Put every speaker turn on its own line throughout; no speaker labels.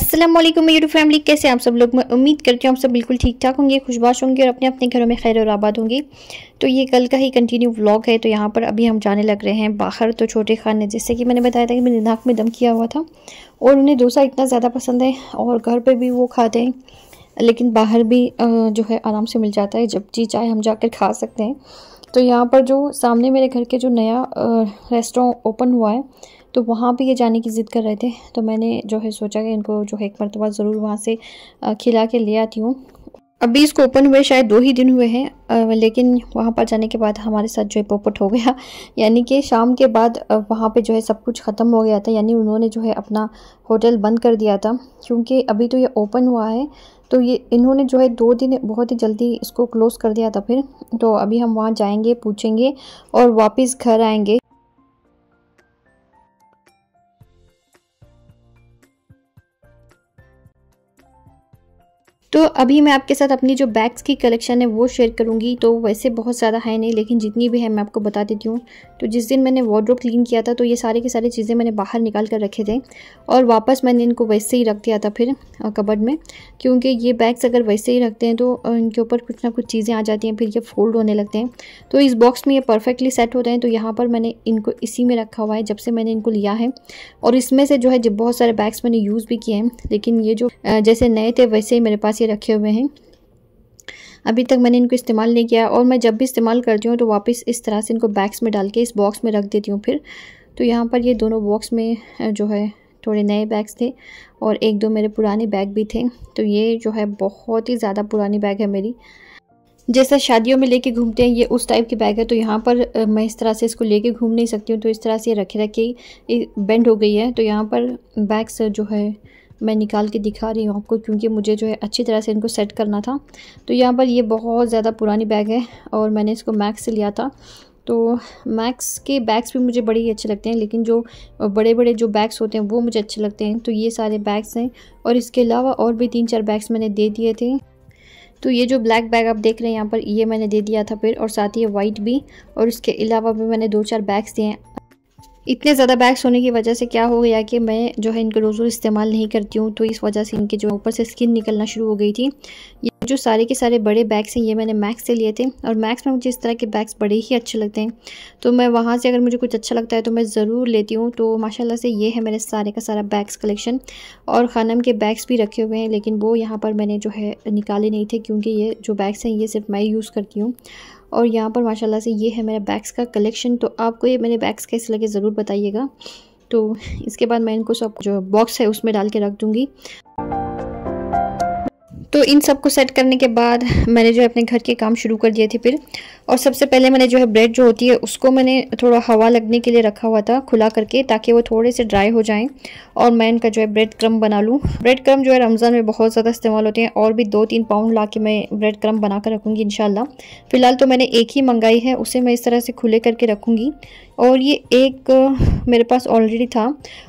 Aslam YouTube family कैसे आप सब लोग मैं उम्मीद करती हूँ आप सब बिल्कुल ठीक ठाक होंगे खुशबाश होंगे और अपने अपने घरों में खैर और आबाद होंगे तो ये कल का ही कंटिन्यू व्लॉग है तो यहाँ पर अभी हम जाने लग रहे हैं बाहर तो छोटे खान ने जैसे कि मैंने बताया था कि मैंने नाक में दम किया हुआ था और उन्हें डोसा इतना ज़्यादा पसंद है और घर पर भी वो खाते हैं लेकिन बाहर भी जो है आराम से मिल जाता है जब जी चाहे हम जाकर खा सकते हैं तो यहाँ पर जो सामने मेरे घर के जो नया रेस्टोरेंट ओपन हुआ है तो वहाँ पे ये जाने की ज़िद कर रहे थे तो मैंने जो है सोचा कि इनको जो है एक मरतबा ज़रूर वहाँ से खिला के ले आती हूँ अभी इसको ओपन हुए शायद दो ही दिन हुए हैं लेकिन वहाँ पर जाने के बाद हमारे साथ जो है पोपट हो गया यानी कि शाम के बाद वहाँ पे जो है सब कुछ ख़त्म हो गया था यानी उन्होंने जो है अपना होटल बंद कर दिया था क्योंकि अभी तो ये ओपन हुआ है तो ये इन्होंने जो है दो दिन बहुत ही जल्दी इसको क्लोज़ कर दिया था फिर तो अभी हम वहाँ जाएँगे पूछेंगे और वापस घर आएँगे तो अभी मैं आपके साथ अपनी जो बैग्स की कलेक्शन है वो शेयर करूँगी तो वैसे बहुत ज़्यादा है नहीं लेकिन जितनी भी है मैं आपको बता देती हूँ तो जिस दिन मैंने वार्ड्रोब क्लीन किया था तो ये सारे की सारी चीज़ें मैंने बाहर निकाल कर रखे थे और वापस मैंने इनको वैसे ही रख दिया था फिर कबड़ में क्योंकि ये बैग्स अगर वैसे ही रखते हैं तो इनके ऊपर कुछ ना कुछ चीज़ें आ जाती हैं फिर ये फोल्ड होने लगते हैं तो इस बॉक्स में ये परफेक्टली सेट होते हैं तो यहाँ पर मैंने इनको इसी में रखा हुआ है जब से मैंने इनको लिया है और इसमें से जो है बहुत सारे बैग्स मैंने यूज़ भी किए हैं लेकिन ये जो जैसे नए थे वैसे ही मेरे पास पास ये रखे हुए हैं अभी तक मैंने इनको इस्तेमाल नहीं किया और मैं जब भी इस्तेमाल करती हूँ तो वापस इस तरह से इनको बैग्स में डाल के इस बॉक्स में रख देती हूँ फिर तो यहाँ पर ये दोनों बॉक्स में जो है थोड़े नए बैग्स थे और एक दो मेरे पुराने बैग भी थे तो ये जो है बहुत ही ज़्यादा पुरानी बैग है मेरी जैसा शादियों में लेके घूमते हैं ये उस टाइप की बैग है तो यहाँ पर मैं इस तरह से इसको लेके घूम नहीं सकती हूँ तो इस तरह से ये रखे रखे बेंड हो गई है तो यहाँ पर बैग्स जो है मैं निकाल के दिखा रही हूँ आपको क्योंकि मुझे जो है अच्छी तरह से इनको सेट करना था तो यहाँ पर ये बहुत ज़्यादा पुरानी बैग है और मैंने इसको मैक्स से लिया था तो मैक्स के बैग्स भी मुझे बड़े ही अच्छे लगते हैं लेकिन जो बड़े बड़े जो बैग्स होते हैं वो मुझे अच्छे लगते हैं तो ये सारे बैग्स हैं और इसके अलावा और भी तीन चार बैग्स मैंने दे दिए थे तो ये जो ब्लैक बैग आप देख रहे हैं यहाँ पर ये मैंने दे दिया था फिर और साथ ही ये वाइट भी और इसके अलावा भी मैंने दो चार बैग्स दिए हैं इतने ज़्यादा बैग्स होने की वजह से क्या हो गया कि मैं जो है इनका रोज़ इस्तेमाल नहीं करती हूँ तो इस वजह से इनके जो ऊपर से स्किन निकलना शुरू हो गई थी ये जो सारे के सारे बड़े बैग्स हैं ये मैंने मैक्स से लिए थे और मैक्स में मुझे इस तरह के बैग्स बड़े ही अच्छे लगते हैं तो मैं वहाँ से अगर मुझे कुछ अच्छा लगता है तो मैं ज़रूर लेती हूँ तो माशा से ये है मेरे सारे का सारा बैग्स कलेक्शन और खानम के बैग्स भी रखे हुए हैं लेकिन वो यहाँ पर मैंने जो है निकाले नहीं थे क्योंकि ये जो बैग्स हैं ये सिर्फ मैं यूज़ करती हूँ और यहाँ पर माशाल्लाह से ये है मेरा बैग्स का कलेक्शन तो आपको ये मेरे बैग्स कैसे लगे ज़रूर बताइएगा तो इसके बाद मैं इनको सब जो बॉक्स है उसमें डाल के रख दूँगी तो इन सब को सेट करने के बाद मैंने जो है अपने घर के काम शुरू कर दिए थे फिर और सबसे पहले मैंने जो है ब्रेड जो होती है उसको मैंने थोड़ा हवा लगने के लिए रखा हुआ था खुला करके ताकि वो थोड़े से ड्राई हो जाएं और मैं इनका जो है ब्रेड क्रम बना लूँ ब्रेड क्रम जो है रमज़ान में बहुत ज़्यादा इस्तेमाल होते हैं और भी दो तीन पाउंड ला के मैं ब्रेड क्रम बना कर रखूँगी इन फ़िलहाल तो मैंने एक ही मंगाई है उसे मैं इस तरह से खुले करके रखूँगी और ये एक मेरे पास ऑलरेडी था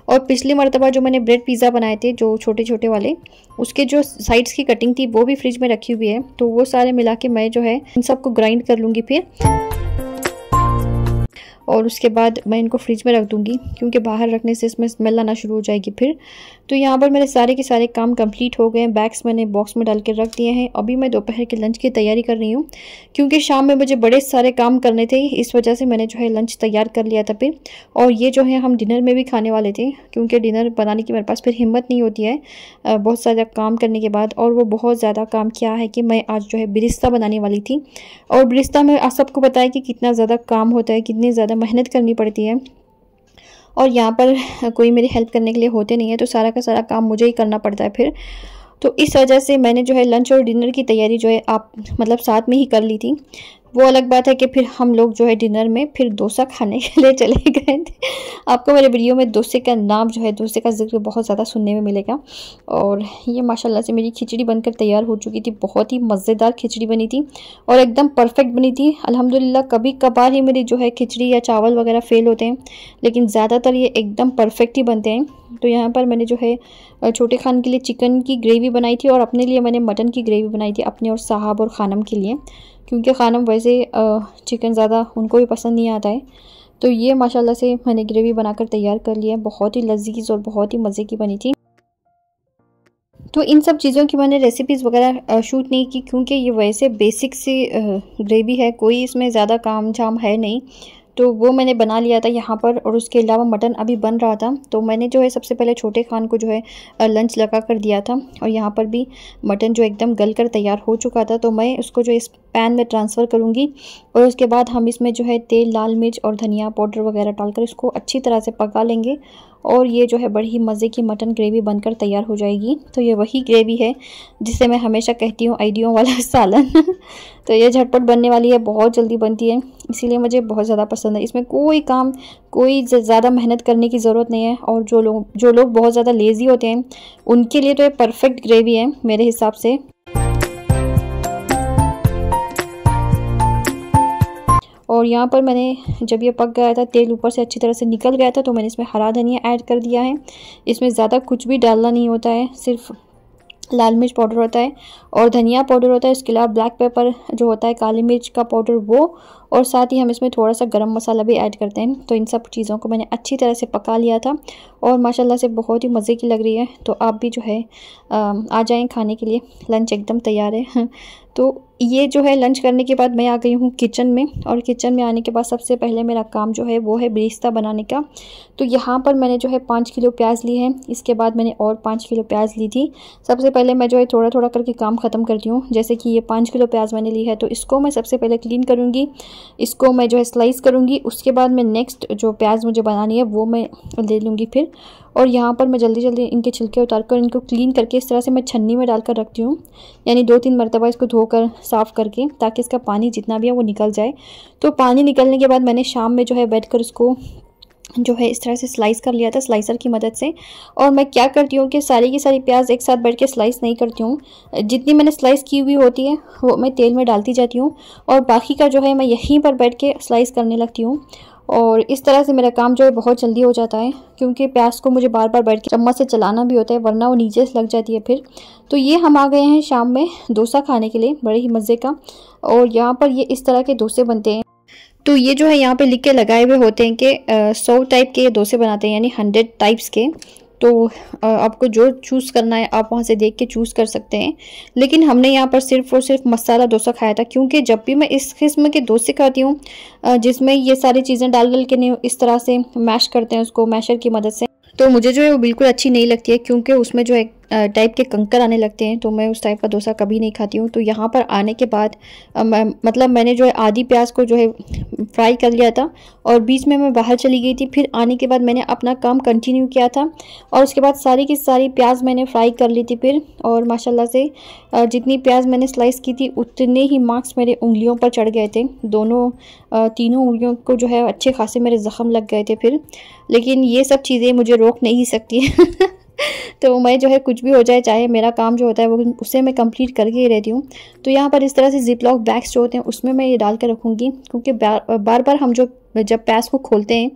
और पिछली मरतबा जो मैंने ब्रेड पिज़्ज़ा बनाए थे जो छोटे छोटे वाले उसके जो साइड्स की कटिंग थी वो भी फ्रिज में रखी हुई है तो वो सारे मिला के मैं जो है इन सबको ग्राइंड कर लूँगी फिर और उसके बाद मैं इनको फ्रिज में रख दूँगी क्योंकि बाहर रखने से इसमें स्मेल आना शुरू हो जाएगी फिर तो यहाँ पर मेरे सारे के सारे काम कंप्लीट हो गए हैं बैग्स मैंने बॉक्स में डाल के रख दिए हैं अभी मैं दोपहर के लंच की तैयारी कर रही हूँ क्योंकि शाम में मुझे बड़े सारे काम करने थे इस वजह से मैंने जो है लंच तैयार कर लिया था फिर और ये जो है हम डिनर में भी खाने वाले थे क्योंकि डिनर बनाने की मेरे पास फिर हिम्मत नहीं होती है बहुत सारा काम करने के बाद और वो बहुत ज़्यादा काम किया है कि मैं आज जो है बिरिस्ता बनाने वाली थी और बिरिस्ता में आप सबको बताया कि कितना ज़्यादा काम होता है कितनी ज़्यादा मेहनत करनी पड़ती है और यहाँ पर कोई मेरी हेल्प करने के लिए होते नहीं है तो सारा का सारा काम मुझे ही करना पड़ता है फिर तो इस वजह से मैंने जो है लंच और डिनर की तैयारी जो है आप मतलब साथ में ही कर ली थी वो अलग बात है कि फिर हम लोग जो है डिनर में फिर डोसा खाने के लिए चले गए थे आपको मेरे वीडियो में डोसे का नाम जो है डोसे का जिक्र बहुत ज़्यादा सुनने में मिलेगा और ये माशाल्लाह से मेरी खिचड़ी बनकर तैयार हो चुकी थी बहुत ही मज़ेदार खिचड़ी बनी थी और एकदम परफेक्ट बनी थी अलहमदिल्ला कभी कभार ही मेरी जो है खिचड़ी या चावल वगैरह फ़ेल होते हैं लेकिन ज़्यादातर ये एकदम परफेक्ट ही बनते हैं तो यहाँ पर मैंने जो है छोटे खान के लिए चिकन की ग्रेवी बनाई थी और अपने लिए मैंने मटन की ग्रेवी बनाई थी अपने और साहब और खानम के लिए क्योंकि खाना वैसे चिकन ज़्यादा उनको भी पसंद नहीं आता है तो ये माशाल्लाह से मैंने ग्रेवी बनाकर तैयार कर लिया है बहुत ही लजीज और बहुत ही मज़े की बनी थी तो इन सब चीज़ों की मैंने रेसिपीज़ वगैरह शूट नहीं की क्योंकि ये वैसे बेसिक सी ग्रेवी है कोई इसमें ज़्यादा काम झाम है नहीं तो वो मैंने बना लिया था यहाँ पर और उसके अलावा मटन अभी बन रहा था तो मैंने जो है सबसे पहले छोटे खान को जो है लंच लगा कर दिया था और यहाँ पर भी मटन जो एकदम गल कर तैयार हो चुका था तो मैं उसको जो इस पैन में ट्रांसफ़र करूँगी और उसके बाद हम इसमें जो है तेल लाल मिर्च और धनिया पाउडर वगैरह डालकर इसको अच्छी तरह से पका लेंगे और ये जो है बड़ी ही मज़े की मटन ग्रेवी बनकर तैयार हो जाएगी तो ये वही ग्रेवी है जिसे मैं हमेशा कहती हूँ आइडियो वाला सालन तो ये झटपट बनने वाली है बहुत जल्दी बनती है इसीलिए मुझे बहुत ज़्यादा पसंद है इसमें कोई काम कोई ज़्यादा मेहनत करने की ज़रूरत नहीं है और जो लोग जो लोग बहुत ज़्यादा लेज़ी होते हैं उनके लिए तो ये परफेक्ट ग्रेवी है मेरे हिसाब से और यहाँ पर मैंने जब ये पक गया था तेल ऊपर से अच्छी तरह से निकल गया था तो मैंने इसमें हरा धनिया ऐड कर दिया है इसमें ज़्यादा कुछ भी डालना नहीं होता है सिर्फ लाल मिर्च पाउडर होता है और धनिया पाउडर होता है इसके अलावा ब्लैक पेपर जो होता है काली मिर्च का पाउडर वो और साथ ही हम इसमें थोड़ा सा गरम मसाला भी ऐड करते हैं तो इन सब चीज़ों को मैंने अच्छी तरह से पका लिया था और माशाल्लाह से बहुत ही मज़े की लग रही है तो आप भी जो है आ जाएं खाने के लिए लंच एकदम तैयार है तो ये जो है लंच करने के बाद मैं आ गई हूँ किचन में और किचन में आने के बाद सबसे पहले मेरा काम जो है वो है बिरिस्ता बनाने का तो यहाँ पर मैंने जो है पाँच किलो प्याज ली है इसके बाद मैंने और पाँच किलो प्याज ली थी सबसे पहले मैं जो है थोड़ा थोड़ा करके काम ख़त्म करती हूँ जैसे कि ये पाँच किलो प्याज मैंने ली है तो इसको मैं सबसे पहले क्लीन करूँगी इसको मैं जो है स्लाइस करूँगी उसके बाद मैं नेक्स्ट जो प्याज मुझे बनानी है वो मैं ले लूँगी फिर और यहाँ पर मैं जल्दी जल्दी इनके छिलके उतार कर इनको क्लीन करके इस तरह से मैं छन्नी में डालकर रखती हूँ यानी दो तीन मरतबा इसको धोकर साफ़ करके ताकि इसका पानी जितना भी है वो निकल जाए तो पानी निकलने के बाद मैंने शाम में जो है बैठ कर उसको जो है इस तरह से स्लाइस कर लिया था स्लाइसर की मदद से और मैं क्या करती हूँ कि सारी की सारी प्याज एक साथ बैठ के स्लाइस नहीं करती हूँ जितनी मैंने स्लाइस की हुई होती है वो मैं तेल में डालती जाती हूँ और बाकी का जो है मैं यहीं पर बैठ के स्लाइस करने लगती हूँ और इस तरह से मेरा काम जो है बहुत जल्दी हो जाता है क्योंकि प्याज को मुझे बार बार बैठ के चम्मच से चलाना भी होता है वरना वो नीचे से लग जाती है फिर तो ये हम आ गए हैं शाम में डोसा खाने के लिए बड़े ही मज़े का और यहाँ पर ये इस तरह के डोसे बनते हैं तो ये जो है यहाँ पे लिख के लगाए हुए होते हैं कि सौ टाइप के डोसे बनाते हैं यानी हंड्रेड टाइप्स के तो आपको जो चूज़ करना है आप वहाँ से देख के चूज़ कर सकते हैं लेकिन हमने यहाँ पर सिर्फ और सिर्फ मसाला डोसा खाया था क्योंकि जब भी मैं इस किस्म के डोसे खाती हूँ जिसमें ये सारी चीज़ें डाल डाल के इस तरह से मैश करते हैं उसको मैशर की मदद से तो मुझे जो है वो बिल्कुल अच्छी नहीं लगती है क्योंकि उसमें जो है टाइप के कंकर आने लगते हैं तो मैं उस टाइप का डोसा कभी नहीं खाती हूँ तो यहाँ पर आने के बाद मतलब मैंने जो है आधी प्याज को जो है फ्राई कर लिया था और बीच में मैं बाहर चली गई थी फिर आने के बाद मैंने अपना काम कंटिन्यू किया था और उसके बाद सारी की सारी प्याज मैंने फ्राई कर ली थी फिर और माशाला से जितनी प्याज मैंने स्लाइस की थी उतने ही मार्क्स मेरे उंगलियों पर चढ़ गए थे दोनों तीनों उंगलियों को जो है अच्छे खासे मेरे ज़ख्म लग गए थे फिर लेकिन ये सब चीज़ें मुझे रोक नहीं सकती तो मैं जो है कुछ भी हो जाए चाहे मेरा काम जो होता है वो उसे मैं कंप्लीट करके ही रहती हूँ तो यहाँ पर इस तरह से जिप लॉक बैग्स जो होते हैं उसमें मैं ये डाल कर रखूँगी क्योंकि बार बार हम जो जब प्याज को खोलते हैं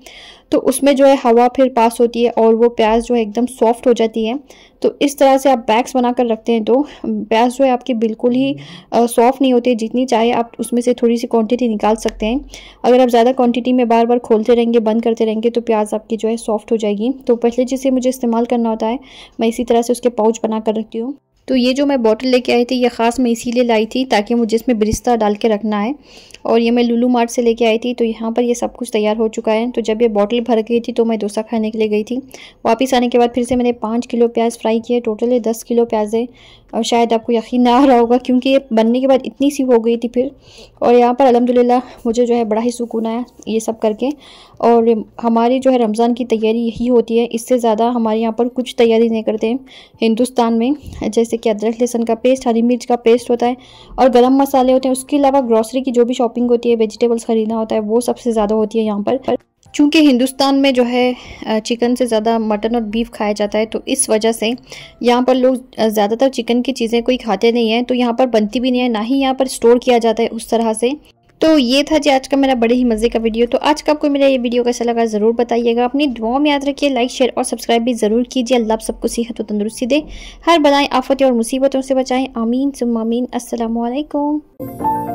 तो उसमें जो है हवा फिर पास होती है और वो प्याज जो है एकदम सॉफ्ट हो जाती है तो इस तरह से आप बैग्स बना कर रखते हैं तो प्याज जो है आपकी बिल्कुल ही सॉफ्ट नहीं होती जितनी चाहे आप उसमें से थोड़ी सी क्वांटिटी निकाल सकते हैं अगर आप ज़्यादा क्वांटिटी में बार बार खोलते रहेंगे बंद करते रहेंगे तो प्याज आपकी जो है सॉफ्ट हो जाएगी तो पहले जिसे मुझे इस्तेमाल करना होता है मैं इसी तरह से उसके पाउच बना कर रखती हूँ तो ये जो मैं बॉटल लेके आई थी ये ख़ास मैं इसीलिए लाई थी ताकि मुझे इसमें बिरिस्ता डाल के रखना है और ये मैं लुलू मार्ट से लेके आई थी तो यहाँ पर ये सब कुछ तैयार हो चुका है तो जब ये बॉटल भर गई थी तो मैं डोसा खाने के लिए गई थी वापस आने के बाद फिर से मैंने पाँच किलो प्याज फ्राई किए टोटल ये दस किलो प्याज है और शायद आपको यकीन ना आ रहा होगा क्योंकि ये बनने के बाद इतनी सी हो गई थी फिर और यहाँ पर अलहमदिल्ला मुझे जो है बड़ा ही सुकून आया ये सब करके और हमारी जो है रमज़ान की तैयारी यही होती है इससे ज़्यादा हमारे यहाँ पर कुछ तैयारी नहीं करते हिंदुस्तान में जैसे जैसे कि अदरक लहसन का पेस्ट हरी मिर्च का पेस्ट होता है और गर्म मसाले होते हैं उसके अलावा ग्रॉसरी की जो भी शॉपिंग होती है वेजिटेबल्स ख़रीदना होता है वो सबसे ज़्यादा होती है यहाँ पर चूँकि हिंदुस्तान में जो है चिकन से ज़्यादा मटन और बीफ खाया जाता है तो इस वजह से यहाँ पर लोग ज़्यादातर चिकन की चीज़ें कोई खाते नहीं हैं तो यहाँ पर बनती भी नहीं है ना ही यहाँ पर स्टोर किया जाता है उस तरह से तो ये था जी आज का मेरा बड़े ही मज़े का वीडियो तो आज का आपको मेरा ये वीडियो कैसा लगा ज़रूर बताइएगा अपनी दुआओं में याद रखिए लाइक शेयर और सब्सक्राइब भी ज़रूर कीजिए अल्लाह सबको सेहत व तंदुरुस्ती दे हर बनाए आफतें और मुसीबतों से बचाएं आमीन सुमीन असलकम